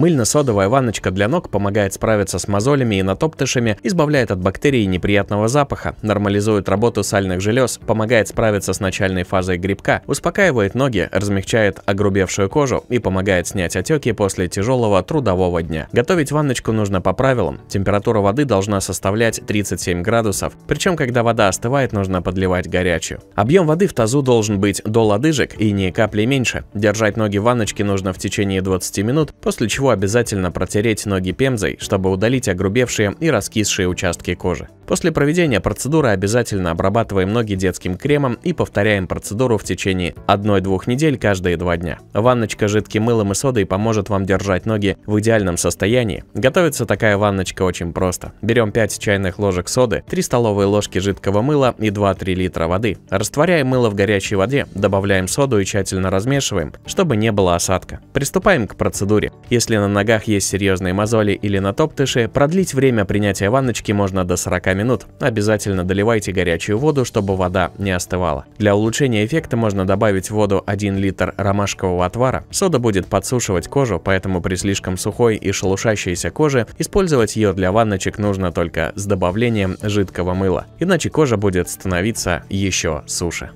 Мыльно-содовая ванночка для ног помогает справиться с мозолями и натоптышами, избавляет от бактерий и неприятного запаха, нормализует работу сальных желез, помогает справиться с начальной фазой грибка, успокаивает ноги, размягчает огрубевшую кожу и помогает снять отеки после тяжелого трудового дня. Готовить ванночку нужно по правилам. Температура воды должна составлять 37 градусов, причем когда вода остывает, нужно подливать горячую. Объем воды в тазу должен быть до лодыжек и ни капли меньше. Держать ноги в ванночке нужно в течение 20 минут, после чего обязательно протереть ноги пемзой, чтобы удалить огрубевшие и раскисшие участки кожи. После проведения процедуры обязательно обрабатываем ноги детским кремом и повторяем процедуру в течение 1-2 недель каждые 2 дня. Ванночка жидким мылом и содой поможет вам держать ноги в идеальном состоянии. Готовится такая ванночка очень просто. Берем 5 чайных ложек соды, 3 столовые ложки жидкого мыла и 2-3 литра воды. Растворяем мыло в горячей воде, добавляем соду и тщательно размешиваем, чтобы не было осадка. Приступаем к процедуре. Если на ногах есть серьезные мозоли или натоптыши, продлить время принятия ванночки можно до 40 минут минут. Обязательно доливайте горячую воду, чтобы вода не остывала. Для улучшения эффекта можно добавить в воду 1 литр ромашкового отвара. Сода будет подсушивать кожу, поэтому при слишком сухой и шелушащейся коже использовать ее для ванночек нужно только с добавлением жидкого мыла, иначе кожа будет становиться еще суше.